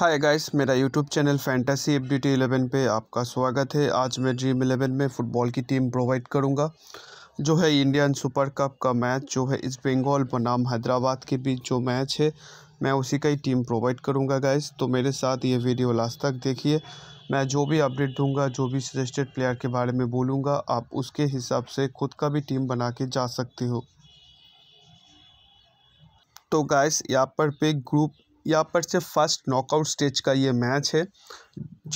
हाय guys मेरा YouTube channel fantasy F D T eleven पर आपका स्वागत है आज मैं ड्रीम इलेवन में फ़ुटबॉल की टीम प्रोवाइड करूंगा जो है इंडियन सुपर कप का मैच जो है इस बंगाल बनाम हैदराबाद के बीच जो मैच है मैं उसी का ही टीम प्रोवाइड करूंगा गाइस तो मेरे साथ ये वीडियो लास्ट तक देखिए मैं जो भी अपडेट दूँगा जो भी सजेस्टेड प्लेयर के बारे में बोलूँगा आप उसके हिसाब से खुद का भी टीम बना के जा सकते हो तो गाइस यहाँ पर पे ग्रुप यहाँ पर से फर्स्ट नॉकआउट स्टेज का ये मैच है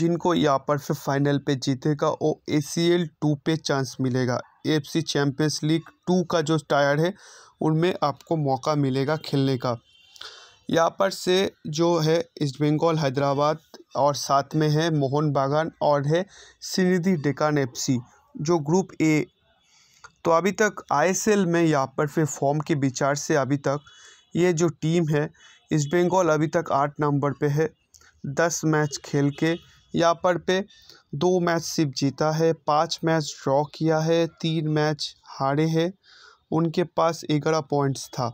जिनको यहाँ पर फिर फाइनल पे जीतेगा वो ए सी एल टू पे चांस मिलेगा F C Champions League two का जो टायर है उनमें आपको मौका मिलेगा खेलने का यहाँ पर से जो है ईस्ट बंगाल हैदराबाद और साथ में है मोहन बागान और है सिनिधि डेकान एफ सी जो ग्रुप ए तो अभी तक आई एस एल में यहाँ पर फिर फॉर्म के विचार से अभी तक ये जो टीम है ईस्ट बंगाल अभी तक आठ नंबर पे है दस मैच खेल के यहाँ पर पे दो मैच सिर्फ जीता है पाँच मैच ड्रॉ किया है तीन मैच हारे हैं उनके पास ग्यारह पॉइंट्स था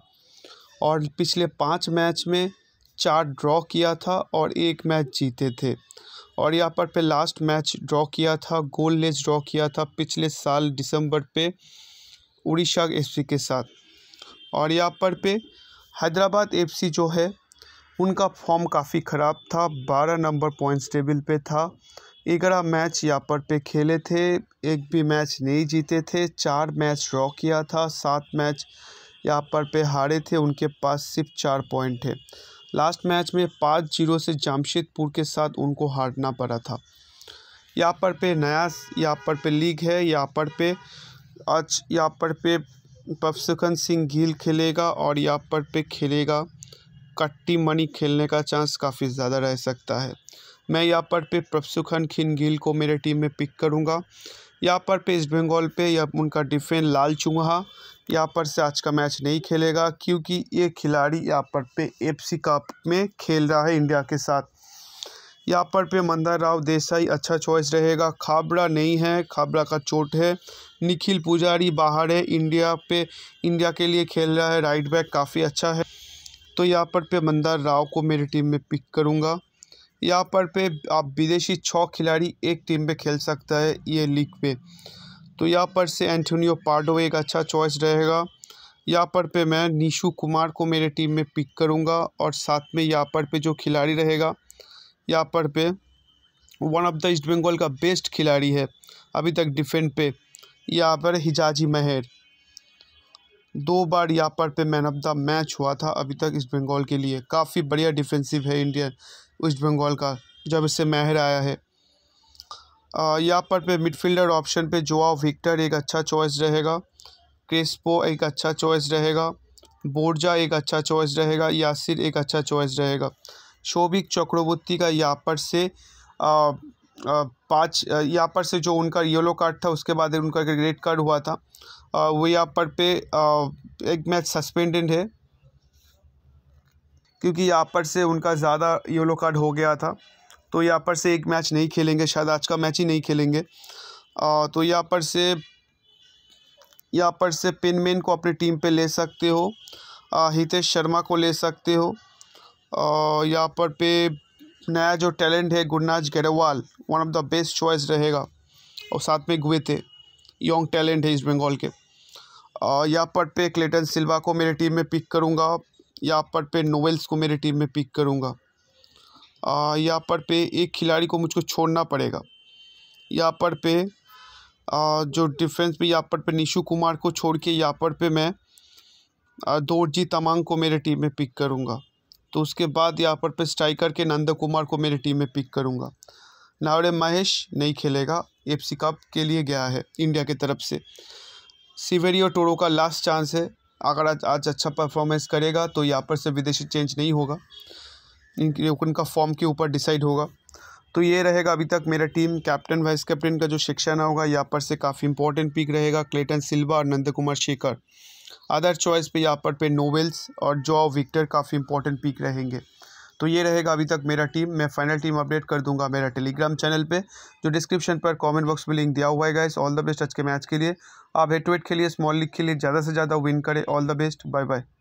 और पिछले पाँच मैच में चार ड्रॉ किया था और एक मैच जीते थे और यहाँ पर पे लास्ट मैच ड्रॉ किया था गोल लेस ड्रॉ किया था पिछले साल दिसंबर पे उड़ीसा एफ के साथ और यहाँ पर पे हैदराबाद एफसी जो है उनका फॉर्म काफ़ी ख़राब था बारह नंबर पॉइंट्स टेबल पे था ग्यारह मैच यहाँ पर पे खेले थे एक भी मैच नहीं जीते थे चार मैच ड्रॉ किया था सात मैच यहाँ पर पे हारे थे उनके पास सिर्फ चार पॉइंट है लास्ट मैच में पाँच जीरो से जमशेदपुर के साथ उनको हारना पड़ा था यहाँ पर पे नया यहाँ पर पे लीग है यहाँ पर पे आज यहाँ पर पे पपसुखन सिंह गिल खेलेगा और यहाँ पर पे खेलेगा कट्टी मनी खेलने का चांस काफ़ी ज़्यादा रह सकता है मैं यहाँ पर पे पपसुखन खिन गिल को मेरे टीम में पिक करूँगा यहाँ पर पे ईस्ट बंगाल पे या उनका डिफेंस लाल चूहा यहाँ पर से आज का मैच नहीं खेलेगा क्योंकि ये खिलाड़ी यहाँ पर पे एफ कप में खेल रहा है इंडिया के साथ यहाँ पर पे मंदार राव देसाई अच्छा चॉइस रहेगा खाबड़ा नहीं है खाबड़ा का चोट है निखिल पुजारी बाहर है इंडिया पे इंडिया के लिए खेल रहा है राइट बैक काफ़ी अच्छा है तो यहाँ पर पे मंदार राव को मेरी टीम में पिक करूँगा यहाँ पर पे आप विदेशी छः खिलाड़ी एक टीम पर खेल सकता है ये लीग पे तो यहाँ पर से एंटोनियो पार्डो एक अच्छा चॉइस रहेगा यहाँ पर पे मैं निशु कुमार को मेरे टीम में पिक करूँगा और साथ में यहाँ पर पे जो खिलाड़ी रहेगा यहाँ पे one of the East Bengal का बेस्ट खिलाड़ी है अभी तक डिफेंड पे यहाँ पर हिजाजी महर दो बार यहाँ पर पे मैन ऑफ द मैच हुआ था अभी तक ईस्ट बंगाल के लिए काफ़ी बढ़िया डिफेंसिव है इंडियन वेस्ट बंगाल का जब इससे महर आया है यहाँ पर पे मिडफील्डर ऑप्शन पे जोआ विक्टर एक अच्छा चॉइस रहेगा क्रिस्पो एक अच्छा चॉइस रहेगा बोर्जा एक अच्छा चॉइस रहेगा यासिर एक अच्छा चॉइस रहेगा शोभिक चक्रवर्ती का यहाँ पर से पाँच यहाँ पर से जो उनका येलो कार्ड था उसके बाद उनका रेड कार्ड हुआ था आ, वो यहाँ पर पे आ, एक मैच सस्पेंडेड है क्योंकि यहाँ पर से उनका ज़्यादा येलो कार्ड हो गया था तो यहाँ पर से एक मैच नहीं खेलेंगे शायद आज का मैच ही नहीं खेलेंगे आ, तो यहाँ पर से यहाँ पर से पिनमेन को अपनी टीम पे ले सकते हो हितेश शर्मा को ले सकते हो यहाँ पर पे नया जो टैलेंट है Gurnaz Grewal one of the best choice रहेगा और साथ में गुए थे यंग टैलेंट है ईस्ट बंगाल के यहाँ पर पे क्लेटन सिल्वा को मेरे टीम में पिक करूँगा यहाँ पर पे नोवेल्स को मेरे टीम में पिक करूँगा यहाँ पर पे एक खिलाड़ी को मुझको छोड़ना पड़ेगा यहाँ पर पे आ, जो डिफेंस पे यहाँ पर पे निशु कुमार को छोड़ के यहाँ पर पे मैं दोजी तमांग को मेरे टीम में पिक करूँगा तो उसके बाद यहाँ पर पे स्ट्राइकर के नंद कुमार को मेरी टीम में पिक करूँगा नावड़े महेश नहीं खेलेगा एफ सी कप के लिए गया है इंडिया की तरफ से सिवेरियो टोरो का लास्ट चांस है अगर आज आज अच्छा परफॉर्मेंस करेगा तो यहाँ पर से विदेशी चेंज नहीं होगा इनके उनका फॉर्म के ऊपर डिसाइड होगा तो ये रहेगा अभी तक मेरा टीम कैप्टन वाइस कैप्टन का जो ना होगा यहाँ पर से काफ़ी इंपॉर्टेंट पिक रहेगा क्लेटन सिल्वा और नंद कुमार शेखर अदर चॉइस पे यहाँ पर पे नोवेल्स और जॉ विक्टर काफ़ी इंपॉर्टेंट पिक रहेंगे तो ये रहेगा अभी तक मेरा टीम मैं फाइनल टीम अपडेट कर दूंगा मेरा टेलीग्राम चैनल पे जो डिस्क्रिप्शन पर कमेंट बॉक्स में लिंक दिया हुआ है गाइस ऑल द बेस्ट आज के मैच के लिए आप हेड टू हेड खेलिए स्मॉल लीग के लिए ज़्यादा से ज़्यादा विन करें all the best bye bye